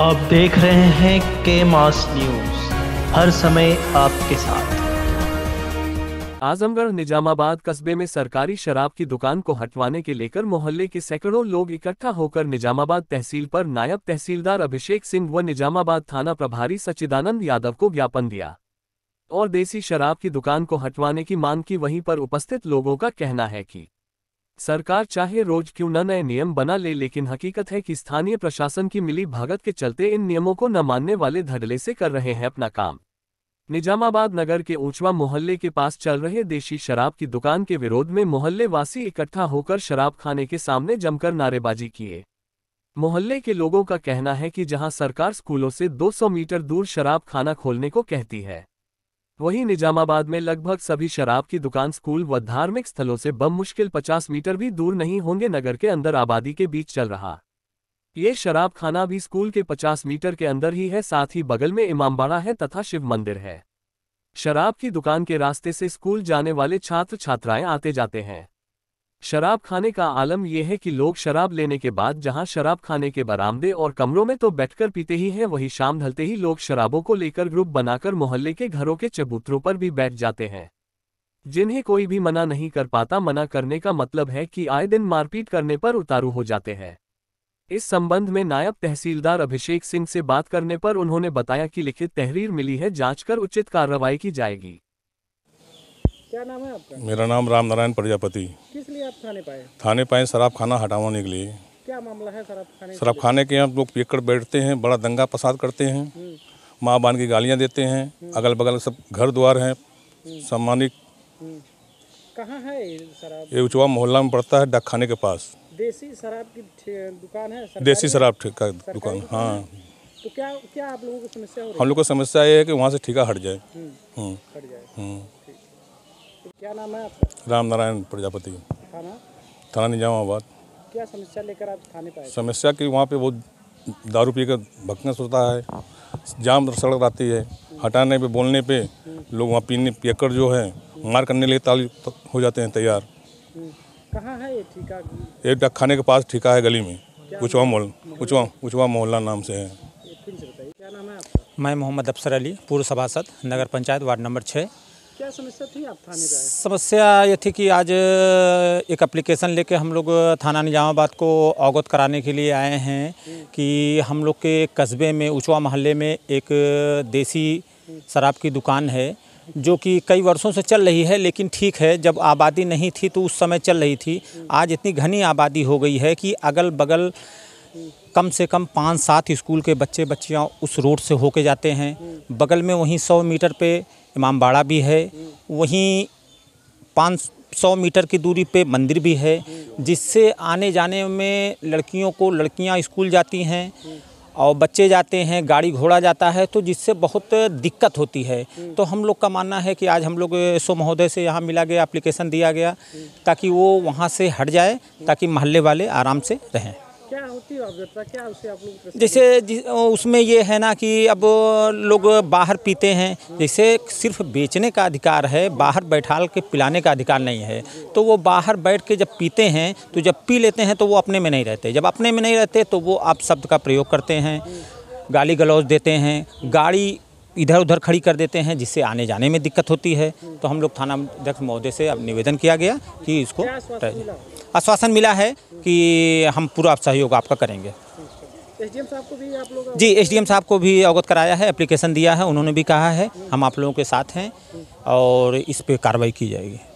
आप देख रहे हैं के मास न्यूज हर समय आपके साथ आजमगढ़ निजामाबाद कस्बे में सरकारी शराब की दुकान को हटवाने के लेकर मोहल्ले के सैकड़ों लोग इकट्ठा होकर निजामाबाद तहसील पर नायब तहसीलदार अभिषेक सिंह व निजामाबाद थाना प्रभारी सचिदानंद यादव को ज्ञापन दिया और देसी शराब की दुकान को हटवाने की मांग की वहीं पर उपस्थित लोगों का कहना है कि सरकार चाहे रोज क्यों न नए नियम बना ले लेकिन हकीकत है कि स्थानीय प्रशासन की मिली भगत के चलते इन नियमों को न मानने वाले धड़ले से कर रहे हैं अपना काम निजामाबाद नगर के ऊंचवा मोहल्ले के पास चल रहे देशी शराब की दुकान के विरोध में मोहल्ले वासी इकट्ठा होकर शराब खाने के सामने जमकर नारेबाजी किए मोहल्ले के लोगों का कहना है कि जहां सरकार स्कूलों से 200 मीटर दूर शराब खाना खोलने को कहती है वहीं निजामाबाद में लगभग सभी शराब की दुकान स्कूल व धार्मिक स्थलों से बम मुश्किल पचास मीटर भी दूर नहीं होंगे नगर के अंदर आबादी के बीच चल रहा ये शराब खाना भी स्कूल के 50 मीटर के अंदर ही है साथ ही बगल में इमामबाड़ा है तथा शिव मंदिर है शराब की दुकान के रास्ते से स्कूल जाने वाले छात्र छात्राएं आते जाते हैं शराब खाने का आलम यह है कि लोग शराब लेने के बाद जहां शराब खाने के बरामदे और कमरों में तो बैठकर पीते ही हैं वहीं शाम ढलते ही लोग शराबों को लेकर ग्रुप बनाकर मोहल्ले के घरों के चबूतरों पर भी बैठ जाते हैं जिन्हें कोई भी मना नहीं कर पाता मना करने का मतलब है कि आए दिन मारपीट करने पर उतारू हो जाते हैं इस संबंध में नायब तहसीलदार अभिषेक सिंह से बात करने पर उन्होंने बताया कि लिखित तहरीर मिली है जांच कर उचित कार्रवाई की जाएगी क्या नाम है आपका मेरा नाम राम नारायण प्रजापति किस आप खाने पाए थाने पाए शराब खाना हटावाने के लिए क्या मामला है शराब खाने शराब खाने के हम लोग पीकर बैठते हैं बड़ा दंगा पसाद करते हैं हम्म। माँ बान की गालियाँ देते हैं हम्म। अगल बगल सब घर द्वार हैं हम्म। सम्मानित कहाँ है ये उचवा मोहल्ला में पड़ता है डक खाने के पास देसी शराब की दुकान है देसी शराब का दुकान हाँ तो क्या क्या आप लोगों को समस्या हो रही हम लोग को समस्या ये है कि वहाँ से ठीका हट जाए हट जाए तो क्या नाम है आपका राम नारायण प्रजापति थाना थाना निजामाबाद क्या समस्या लेकर आप थाने पर समस्या कि वहाँ पे बहुत दारू पी कर भक्कस होता है जाम सड़क रहती है हटाने पे बोलने पे लोग वहाँ पीने पियकर जो है मार करने लिए ताली हो जाते हैं तैयार हम्म, कहाँ है ये एक डाक खाने के पास ठीका है गली में उचवा मोल उचवा उचवा मोहल्ला नाम से है मैं मोहम्मद अफसर अली पूर्व सभासद नगर पंचायत वार्ड नंबर छः क्या समस्या थी आप थाने में समस्या ये थी कि आज एक एप्लीकेशन लेके हम लोग थाना निजामाबाद को अवगत कराने के लिए आए हैं कि हम लोग के कस्बे में उचवा मोहल्ले में एक देसी शराब की दुकान है जो कि कई वर्षों से चल रही है लेकिन ठीक है जब आबादी नहीं थी तो उस समय चल रही थी आज इतनी घनी आबादी हो गई है कि अगल बगल कम से कम पाँच सात स्कूल के बच्चे बच्चियाँ उस रोड से होके जाते हैं बगल में वहीं सौ मीटर पे इमामबाड़ा भी है वहीं पाँच सौ मीटर की दूरी पे मंदिर भी है जिससे आने जाने में लड़कियों को लड़कियाँ स्कूल जाती हैं और बच्चे जाते हैं गाड़ी घोड़ा जाता है तो जिससे बहुत दिक्कत होती है तो हम लोग का मानना है कि आज हम लोग सो महोदय से यहाँ मिला गया एप्लीकेशन दिया गया ताकि वो वहाँ से हट जाए ताकि महल्ले वाले आराम से रहें क्या होती है क्या उसे आप लोग जैसे उसमें ये है ना कि अब लोग बाहर पीते हैं जैसे सिर्फ बेचने का अधिकार है बाहर बैठाल के पिलाने का अधिकार नहीं है तो वो बाहर बैठ के जब पीते हैं तो जब पी लेते हैं तो वो अपने में नहीं रहते जब अपने में नहीं रहते तो वो आप शब्द का प्रयोग करते हैं गाली गलौज देते हैं गाड़ी इधर उधर खड़ी कर देते हैं जिससे आने जाने में दिक्कत होती है तो हम लोग थाना अध्यक्ष महोदय से अब निवेदन किया गया कि इसको आश्वासन मिला है कि हम पूरा सहयोग आपका करेंगे एसडीएम साहब को भी आप लोग जी एसडीएम साहब को भी अवगत कराया है एप्लीकेशन दिया है उन्होंने भी कहा है हम आप लोगों के साथ हैं और इस पर कार्रवाई की जाएगी